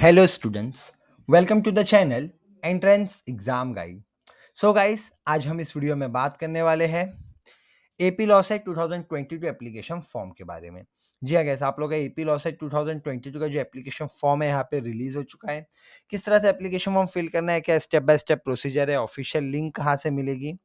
Hello students welcome to the channel entrance exam guide so guys आज हम इस video में बात करने वाले हैं AP thousand twenty two application form के बारे में जी हाँ गैस आप लोग का टू थाउजेंड ट्वेंटी टू का जो एप्लीकेशन फॉर्म है यहाँ पे रिलीज हो चुका है किस तरह से एप्लीकेशन फॉर्म फिल करना है क्या स्टेप बाय स्टेप प्रोसीजर है ऑफिशियल लिंक कहाँ से मिलेगी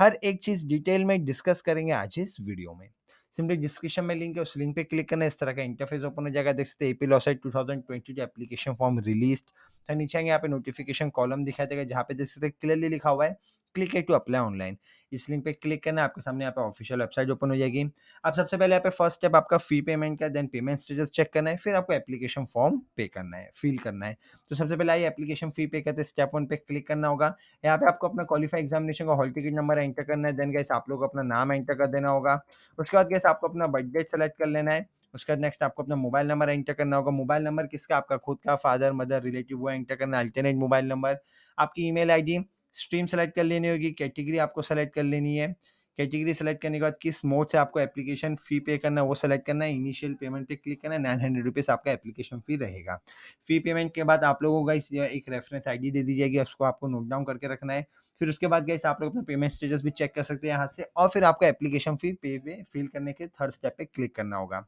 हर एक चीज़ डिटेल में डिस्कस करेंगे आज इस वीडियो में सिंपली डिस्क्रिप्शन में लिंक है उस लिंक पे क्लिक करना इस तरह का इंटरफेस ओपन हो जाएगा देख सकते हैं AP LAWCET two thousand twenty two application form release तो नीचे आएंगे यहाँ पे नोटिफिकेशन कॉलम दिखाई देगा जहाँ पे देख सकते क्लियरली लिखा हुआ है क्लिक है टू अप्लाई ऑनलाइन इस लिंक पे क्लिक करना आपके सामने यहाँ पे ऑफिशियल वेबसाइट ओपन हो जाएगी आप सबसे पहले यहाँ पे फर्स्ट स्टेप आपका फी पेमेंट का देन पेमेंट स्टेटस चेक करना है फिर आपको एप्लीकेशन फॉर्म पे करना है फिल करना है तो सबसे पहले आइए एप्लीकेशन फी पे करते स्टेप वन पे क्लिक करना होगा यहाँ पे आपको अपना क्वालिफाई एग्जामिनेशन का हॉल टिकट नंबर एंटर करना है देन गैस आप लोग अपना नाम एंटर कर देना होगा उसके बाद गैस आपको अपना बर्थडे सेलेक्ट कर लेना है उसके बाद नेक्स्ट आपको अपना मोबाइल नंबर एंटर करना होगा मोबाइल नंबर किसका आपका खुद का फादर मदर रिलेटिव वो एंटर करना अल्टरनेट मोबाइल नंबर आपकी ईमेल आईडी स्ट्रीम सेलेक्ट कर लेनी होगी कैटेगरी आपको सेलेक्ट कर लेनी है कैटेगरी सेलेक्ट करने के बाद किस मोड से आपको एप्लीकेशन फ़ी पे करना है वो सेलेक्ट करना है इनिशियल पेमेंट पे क्लिक करना है नाइन हंड्रेड रुपीज़ आपका एप्लीकेशन फ़ी रहेगा फ़ी पेमेंट के बाद आप लोगों का इस एक रेफरेंस आईडी दे दी जाएगी उसको आपको नोट डाउन करके रखना है फिर उसके बाद गए आप लोग अपना पेमेंट स्टेटस भी चेक कर सकते हैं यहाँ से और फिर आपका एप्लीकेशन फ़ी पे पे फिल करने के थर्ड स्टेप पे क्लिक करना होगा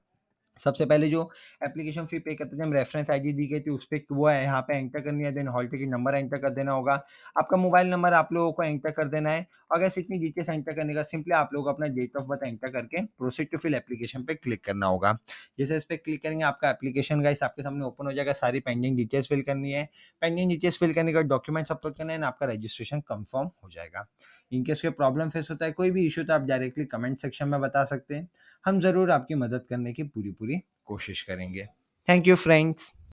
सबसे पहले जो एप्लीकेशन फ़ी पे करते थे हम रेफ़रेंस आईडी दी गई थी उस पर वो है यहाँ पे एंटर करनी है then hall ticket number enter कर देना होगा। आपका मोबाइल नंबर आप लोगों को एंटर कर देना है और इतनी डिटेल्स एंटर करने का सिंपली आप लोगों को अपना डेट ऑफ बर्थ एंटर करके प्रोसीड टू फिल एप्लीकेशन पे क्लिक करना होगा। जैसे इस पर क्लिक करेंगे आपका एप्लीकेशन गाइस आपके सामने ओपन हो जाएगा सारी पेंडिंग डिटेल्स फिल करनी है। पेंडिंग डिटेल्स फिल करने के बाद डॉक्यूमेंट्स अपलोड करना है आपका रजिस्ट्रेशन कंफर्म हो जाएगा। इनकेस कोई प्रॉब्लम फेस होता है कोई भी इशू तो आप डायरेक्टली कमेंट सेक्शन में बता सकते हैं। हम ज़रूर आपकी मदद करने की पूरी पूरी कोशिश करेंगे थैंक यू फ्रेंड्स